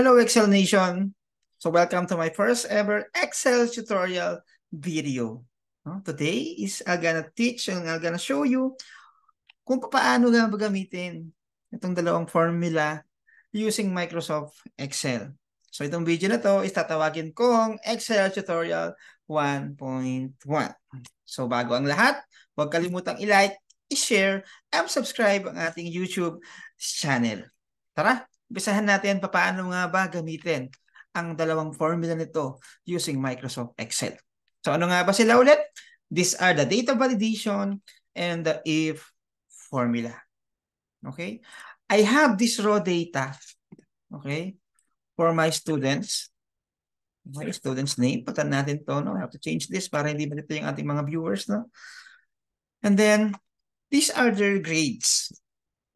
Hello Excel Nation! So welcome to my first ever Excel tutorial video. No? Today is I'm gonna teach and I'm gonna show you kung paano nga gamitin itong dalawang formula using Microsoft Excel. So itong video na to is tatawagin kong Excel Tutorial 1.1. So bago ang lahat, huwag kalimutang i-like, i-share, and subscribe ang ating YouTube channel. Tara, Bisahan natin paano nga ba gamitin ang dalawang formula nito using Microsoft Excel. So ano nga ba sila ulit? These are the data validation and the if formula. Okay? I have this raw data, okay, for my students. My students name, patan natin to, no? I have to change this para hindi malito yung ating mga viewers, no? And then, these are their grades.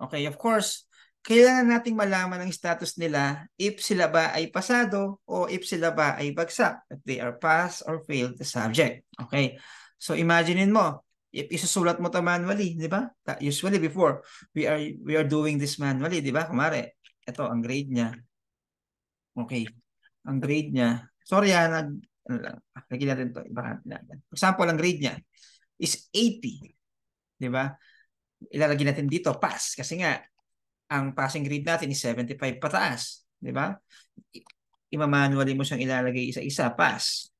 Okay, of course, kailangan nating malaman ang status nila if sila ba ay pasado o if sila ba ay bagsak, if they are pass or failed the subject. Okay? So imaginein mo, if isusulat mo ta manually, di ba? Usually before, we are we are doing this manually, di ba? Kumare, ito ang grade niya. Okay. Ang grade niya. Sorry ah, nag ano lang, lagyan natin to, iba natin. For example, ang grade niya is 80. Di ba? Ilalagay natin dito, pass. Kasi nga, ang passing grade natin is 75 pataas, di ba? Imamanually mo siyang ilalagay isa-isa, pass.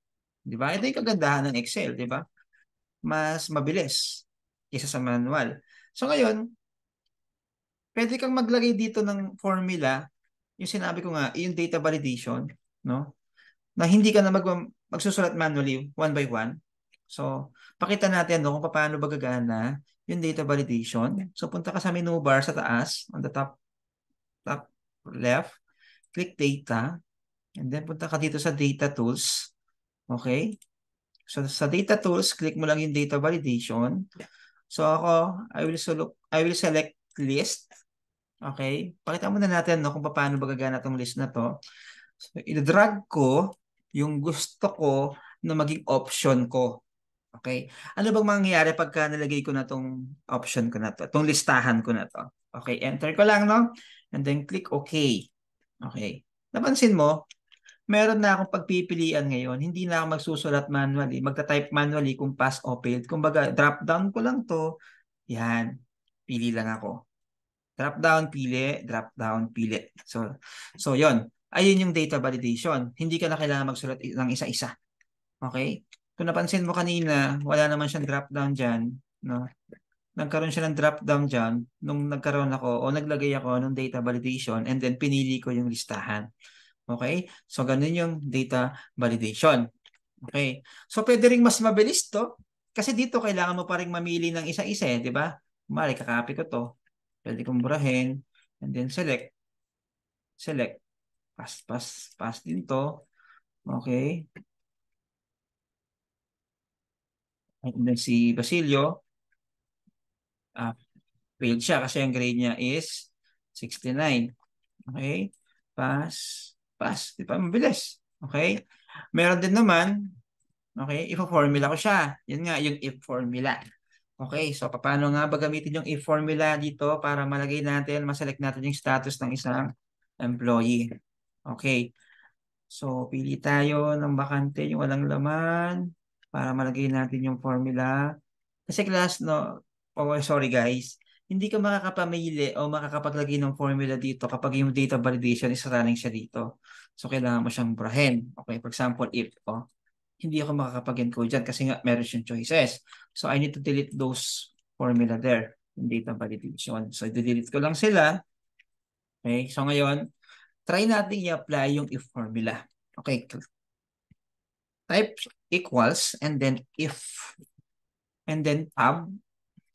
Di ba? Ito yung kagandahan ng Excel, di ba? Mas mabilis kaysa sa manual. So ngayon, pwede kang maglagay dito ng formula, yung sinabi ko nga, yung data validation, no? Na hindi ka na mag magsusulat manually one by one. So, pakita natin no, kung paano ba gagana yung data validation. So punta ka sa menu bar sa taas, on the top top left, click data, and then punta ka dito sa data tools. Okay? So sa data tools, click mo lang yung data validation. So ako, I will select I will select list. Okay? Pakita muna natin no kung paano ba gagana tong list na to. So, i-drag ko yung gusto ko na maging option ko Okay? Ano bang mangyayari pagka nalagay ko na tong option ko na to, tong listahan ko na to? Okay, enter ko lang, no? And then click OK. Okay. Napansin mo, meron na akong pagpipilian ngayon. Hindi na ako magsusulat manually. Magta-type manually kung pass o failed. Kumbaga, drop down ko lang to. Yan. Pili lang ako. Drop down, pili. Drop down, pili. So, so yon Ayun yung data validation. Hindi ka na kailangan magsulat ng isa-isa. Okay? Kung napansin mo kanina, wala naman siyang drop down diyan, No? Nagkaroon siya ng drop down diyan nung nagkaroon ako o naglagay ako ng data validation and then pinili ko yung listahan. Okay? So, ganun yung data validation. Okay? So, pwede ring mas mabilis to. Kasi dito, kailangan mo pa ring mamili ng isa-isa, eh, di ba? Mali kakapi ko to. Pwede kong burahin. And then, select. Select. Pass, pass, pass din to. Okay. And then si Basilio, uh, failed siya kasi ang grade niya is 69. Okay? Pass. Pass. Di ba? Mabilis. Okay? Meron din naman, okay, ipo-formula ko siya. Yan nga, yung if formula. Okay, so paano nga ba gamitin yung if formula dito para malagay natin, maselect natin yung status ng isang employee. Okay. So, pili tayo ng bakante yung walang laman para malagay natin yung formula. Kasi class, no, oh, sorry guys, hindi ka makakapamili o makakapaglagay ng formula dito kapag yung data validation is running siya dito. So, kailangan mo siyang brahin. Okay, for example, if, oh, hindi ako makakapag-encode dyan kasi nga meron siyang choices. So, I need to delete those formula there in data validation. So, delete ko lang sila. Okay, so ngayon, try natin i-apply yung if formula. Okay, type equals, and then if, and then tab.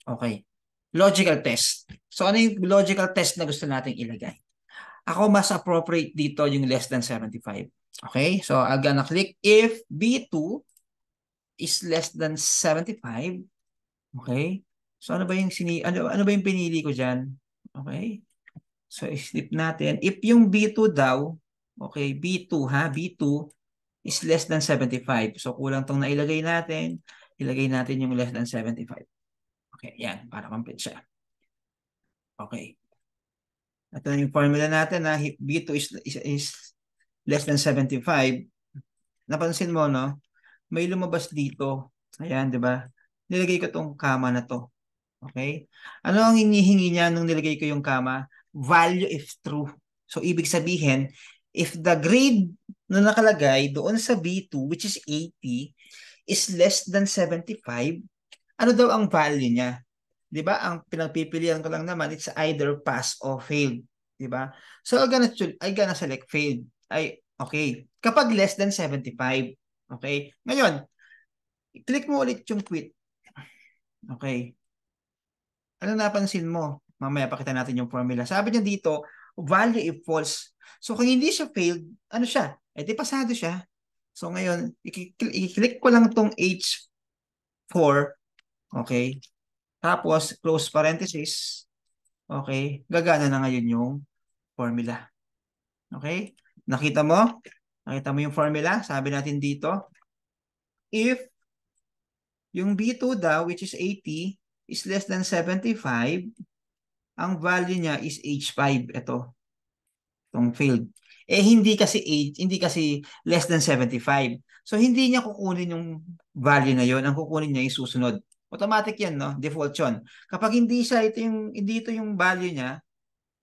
Okay. Logical test. So ano yung logical test na gusto nating ilagay? Ako mas appropriate dito yung less than 75. Okay? So I'm gonna click if B2 is less than 75. Okay? So ano ba yung sini ano, ano ba yung pinili ko diyan? Okay? So i slip natin if yung B2 daw, okay, B2 ha, B2 is less than 75. So, kulang tong nailagay natin. Ilagay natin yung less than 75. Okay, yan. Para complete siya. Okay. Ito na yung formula natin na B2 is, is, is less than 75. Napansin mo, no? May lumabas dito. Ayan, di ba? Nilagay ko tong kama na to. Okay? Ano ang hinihingi niya nung nilagay ko yung kama? Value if true. So, ibig sabihin, if the grade na nakalagay doon sa V2, which is 80, is less than 75, ano daw ang value niya? 'Di ba? Ang pinagpipilian ko lang naman, it's either pass or fail, 'di ba? So I'm gonna I'm gonna select fail. Ay okay. Kapag less than 75, okay? Ngayon, click mo ulit yung quit. Okay. Ano napansin mo? Mamaya pakita natin yung formula. Sabi niya dito, value if false. So kung hindi siya failed, ano siya? Eh di pasado siya. So ngayon, i-click ko lang tong H4. Okay? Tapos, close parenthesis. Okay? Gagana na ngayon yung formula. Okay? Nakita mo? Nakita mo yung formula? Sabi natin dito, if yung B2 daw, which is 80, is less than 75, ang value niya is H5. Ito yung field. Eh hindi kasi age, hindi kasi less than 75. So hindi niya kukunin yung value na yon, ang kukunin niya yung susunod. Automatic 'yan, no? Default 'yon. Kapag hindi siya ito yung hindi ito yung value niya,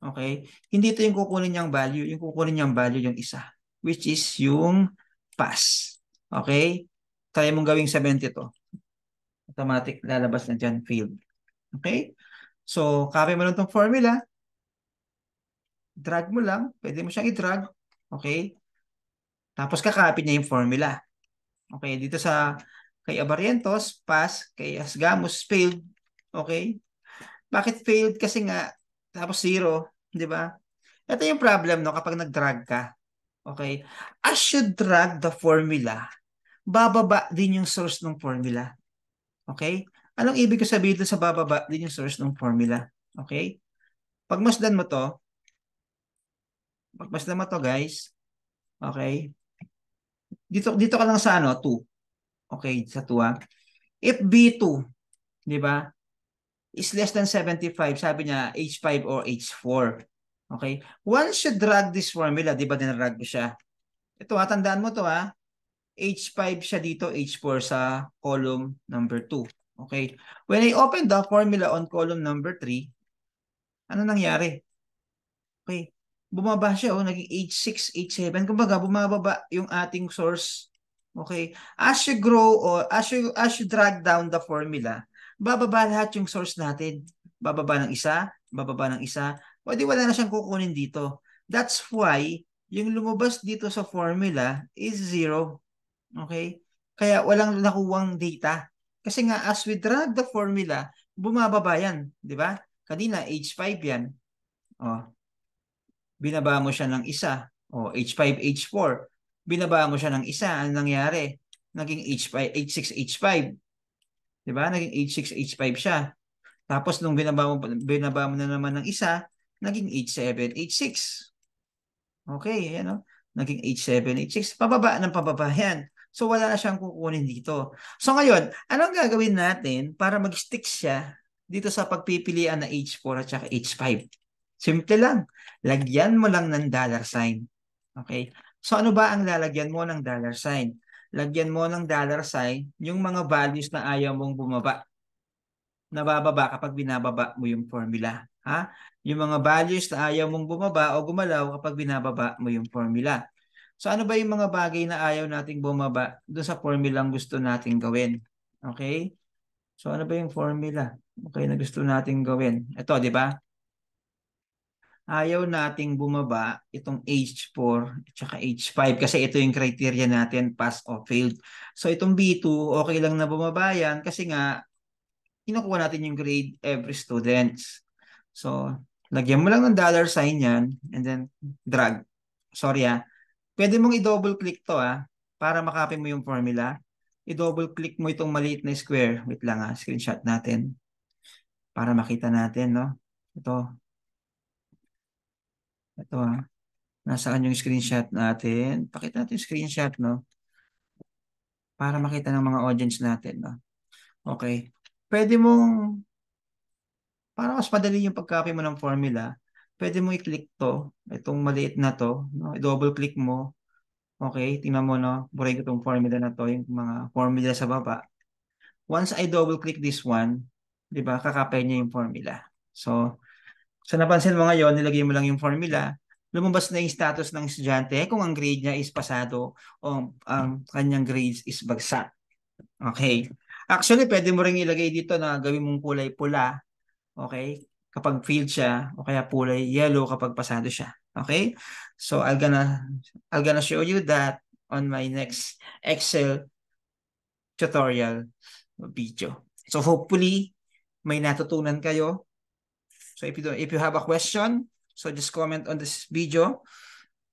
okay? Hindi ito yung kukunin niyang value, yung kukunin niyang value yung isa, which is yung pass. Okay? Try mong gawing 70 to. Automatic lalabas na dyan field. Okay? So, copy mo lang tong formula drag mo lang, pwede mo siyang i-drag, okay? Tapos kakapit niya yung formula. Okay, dito sa kay Abarientos, pass, kay Asgamus, failed, okay? Bakit failed? Kasi nga, tapos zero, di ba? Ito yung problem no kapag nag-drag ka. Okay? As you drag the formula, bababa din yung source ng formula. Okay? Anong ibig ko sabihin dito sa bababa din yung source ng formula? Okay? Pag masdan mo to, Bakbas naman to guys. Okay? Dito, dito ka lang sa ano, 2. Okay, sa 2 ha. Ah. If B2, di ba, is less than 75, sabi niya H5 or H4. Okay? Once you drag this formula, di ba dinarag ko siya? Ito ha, ah, tandaan mo to ha. Ah. H5 siya dito, H4 sa column number 2. Okay? When I open the formula on column number 3, ano nangyari? Okay bumaba siya, oh, naging 8.6, 8.7. Kumbaga, bumababa yung ating source. Okay? As you grow or as you, as you drag down the formula, bababa lahat yung source natin. Bababa ng isa, bababa ng isa. Pwede wala na siyang kukunin dito. That's why, yung lumabas dito sa formula is zero. Okay? Kaya walang nakuwang data. Kasi nga, as we drag the formula, bumababa yan. Di ba? Kanina, H5 yan. Oh, binaba mo siya ng isa, o H5, H4, binaba mo siya ng isa, anong nangyari? Naging H5, H6, H5. Di ba? Naging H6, H5 siya. Tapos nung binaba mo, binaba mo na naman ng isa, naging H7, H6. Okay, yan o. Naging H7, H6. Pababa ng pababa yan. So wala na siyang kukunin dito. So ngayon, anong gagawin natin para mag-stick siya dito sa pagpipilian na H4 at saka H5? Simple lang. Lagyan mo lang ng dollar sign. Okay? So ano ba ang lalagyan mo ng dollar sign? Lagyan mo ng dollar sign yung mga values na ayaw mong bumaba. Nabababa kapag binababa mo yung formula. Ha? Yung mga values na ayaw mong bumaba o gumalaw kapag binababa mo yung formula. So ano ba yung mga bagay na ayaw nating bumaba doon sa formula ang gusto nating gawin? Okay? So ano ba yung formula? Okay, na gusto nating gawin. Ito, di ba? ayaw nating bumaba itong H4 at saka H5 kasi ito yung criteria natin pass or failed. So itong B2 okay lang na bumaba yan kasi nga kinukuha natin yung grade every students. So lagyan mo lang ng dollar sign yan and then drag. Sorry ah. Pwede mong i-double click to ah para makapin mo yung formula. I-double click mo itong maliit na square. Wait lang ah, screenshot natin para makita natin no. Ito, ito ah. Nasaan yung screenshot natin? Pakita natin yung screenshot, no? Para makita ng mga audience natin, no? Okay. Pwede mong, para mas madali yung pag mo ng formula, pwede mong i-click to, itong maliit na to, no? i-double click mo, okay, tingnan mo, no, buray ko itong formula na to, yung mga formula sa baba. Once I double click this one, di ba, kakapay niya yung formula. So, So napansin mo ngayon, nilagay mo lang yung formula, lumabas na yung status ng estudyante kung ang grade niya is pasado o ang kanyang grades is bagsak. Okay. Actually, pwede mo rin ilagay dito na gawin mong kulay pula. Okay? Kapag field siya o kaya kulay yellow kapag pasado siya. Okay? So I'll gonna I'll gonna show you that on my next Excel tutorial video. So hopefully may natutunan kayo So if you don't, if you have a question, so just comment on this video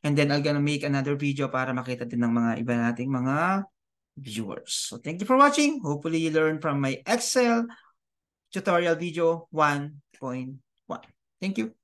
and then I'm gonna make another video para makita din ng mga iba nating mga viewers. So thank you for watching. Hopefully you learn from my Excel tutorial video 1.1. Thank you.